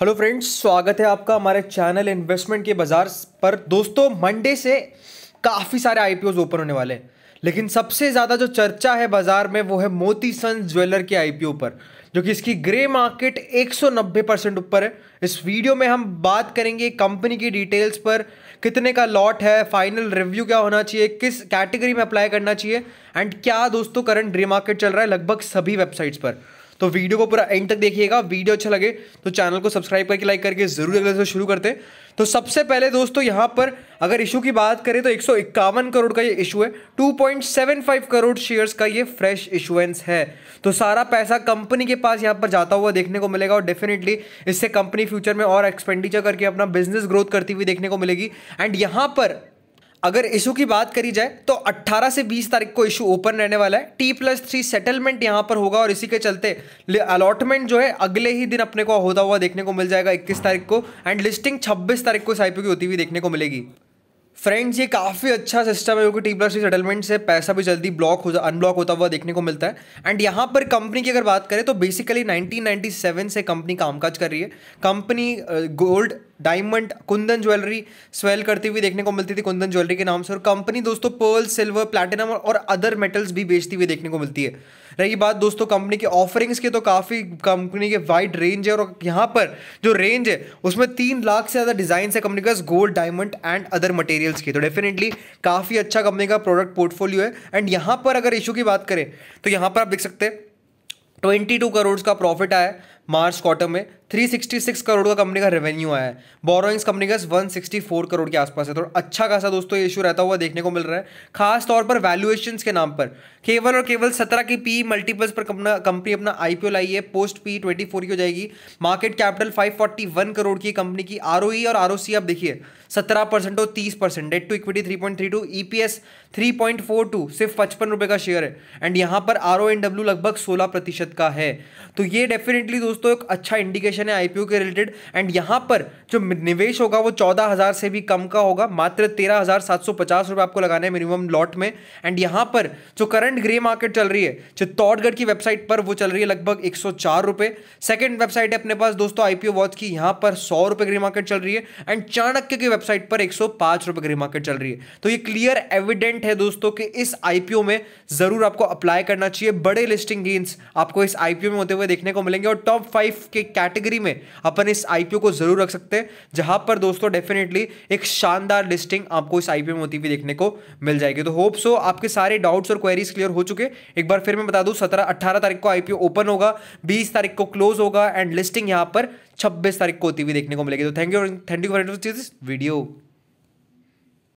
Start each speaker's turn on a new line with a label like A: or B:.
A: hello friends स्वागत है आपका हमारे चैनल इन्वेस्टमेंट के बाजार पर दोस्तों मंडे से काफ़ी सारे आई ओपन होने वाले हैं लेकिन सबसे ज़्यादा जो चर्चा है बाजार में वो है मोती सन ज्वेलर के आई पर जो कि इसकी ग्रे मार्केट 190 परसेंट ऊपर है इस वीडियो में हम बात करेंगे कंपनी की डिटेल्स पर कितने का लॉट है फाइनल रिव्यू क्या होना चाहिए किस कैटेगरी में अप्लाई करना चाहिए एंड क्या दोस्तों करंट ग्रे मार्केट चल रहा है लगभग सभी वेबसाइट्स पर तो वीडियो को पूरा एंड तक देखिएगा वीडियो अच्छा लगे तो चैनल को सब्सक्राइब करके लाइक करके जरूर अगले से शुरू करते तो सबसे पहले दोस्तों यहाँ पर अगर इशू की बात करें तो एक करोड़ का ये इशू है 2.75 करोड़ शेयर्स का ये फ्रेश इशुएंस है तो सारा पैसा कंपनी के पास यहाँ पर जाता हुआ देखने को मिलेगा और डेफिनेटली इससे कंपनी फ्यूचर में और एक्सपेंडिचर करके अपना बिजनेस ग्रोथ करती हुई देखने को मिलेगी एंड यहां पर अगर इशू की बात करी जाए तो 18 से 20 तारीख को इशू ओपन रहने वाला है टी प्लस थ्री सेटलमेंट यहां पर होगा और इसी के चलते अलॉटमेंट जो है अगले ही दिन अपने को होता हुआ देखने को मिल जाएगा 21 तारीख को एंड लिस्टिंग 26 तारीख को इस आईपीओ की होती हुई देखने को मिलेगी फ्रेंड्स ये काफ़ी अच्छा सिस्टम है क्योंकि टी प्लस सेटलमेंट से पैसा भी जल्दी ब्लॉक हो अनब्लॉक होता हुआ देखने को मिलता है एंड यहाँ पर कंपनी की अगर बात करें तो बेसिकली 1997 से कंपनी कामकाज कर रही है company gold diamond kundan jewellery sell करती हुई देखने को मिलती थी कुंदन ज्वेलरी के नाम से और कंपनी दोस्तों पर्ल सिल्वर प्लैटिनम और अदर मेटल्स भी बेचती हुई देखने को मिलती है रही बात दोस्तों कंपनी के ऑफरिंग्स की तो काफ़ी कंपनी के वाइड रेंज है और यहाँ पर जो रेंज है उसमें तीन लाख से ज़्यादा डिज़ाइन है कंपनी के पास gold diamond and other materials की तो डेफिनेटली काफ़ी अच्छा कंपनी का प्रोडक्ट पोर्टफोलियो है एंड यहाँ पर अगर इशू की बात करें तो यहाँ पर आप देख सकते हैं ट्वेंटी टू करोड़ का प्रॉफिट आया मार्च क्वार्टर में 366 करोड़ का कंपनी का रेवेन्यू आया है बोरोइंग्स कंपनी का 164 करोड़ के आसपास है तो अच्छा खासा दोस्तों इशू रहता हुआ देखने को मिल रहा है खास तौर पर वैल्यूएशंस के नाम पर केवल और केवल 17 की पी मल्टीपल्स e पर कंपनी अपना आईपीओ लाई है पोस्ट पी 24 की हो जाएगी मार्केट कैपिटल 541 करोड़ की कंपनी की आर e और आर आप देखिए सत्रह परसेंट और तीस percent debt to equity three point three two E P S three point four two सिर्फ पचपन रुपए का शेयर है एंड यहाँ पर आर ओ एन डब्ल्यू लगभग सोलह प्रतिशत का है तो ये डेफिनेटली दोस्तों दोस्तों एक अच्छा इंडिकेशन है आईपीओ के रिलेटेड एंड यहां पर जो निवेश होगा वो चौदह हज़ार से भी कम का होगा मात्र तेरह हज़ार सात सौ पचास रुपए आपको लगाने हैं मिनिमम लॉट में एंड यहां पर जो करंट ग्रे मार्केट चल रही है चित्तौड़गढ़ की वेबसाइट पर वो चल रही है लगभग एक सौ चार रुपए सेकेंड वेबसाइट है अपने पास दोस्तों आईपीओ वॉच की यहां पर सौ रुपए ग्रे मार्केट चल रही है एंड चाणक्य की वेबसाइट पर एक सौ पांच रुपए ग्रे मार्केट चल रही है तो ये क्लियर एविडेंट है दोस्तों कि इस आईपीओ में ज़रूर आपको अप्लाई करना चाहिए बड़े लिस्टिंग गेंस आपको इस आईपीओ में होते हुए देखने को मिलेंगे और टॉप फाइव के कैटेगरी में अपन इस आईपीओ को जरूर रख सकते हैं जहां पर दोस्तों डेफिनेटली एक शानदार लिस्टिंग आपको इस आईपीओ में होती हुई देखने को मिल जाएगी तो होप सो आपके सारे डाउट्स और क्वेरीज क्लियर हो चुके एक बार फिर मैं बता दूं सत्रह अट्ठारह तारीख को आईपीओ ओपन होगा बीस तारीख को क्लोज होगा एंड लिस्टिंग यहां पर छब्बीस तारीख को होती हुई देखने को मिलेगी तो thank you thank you for video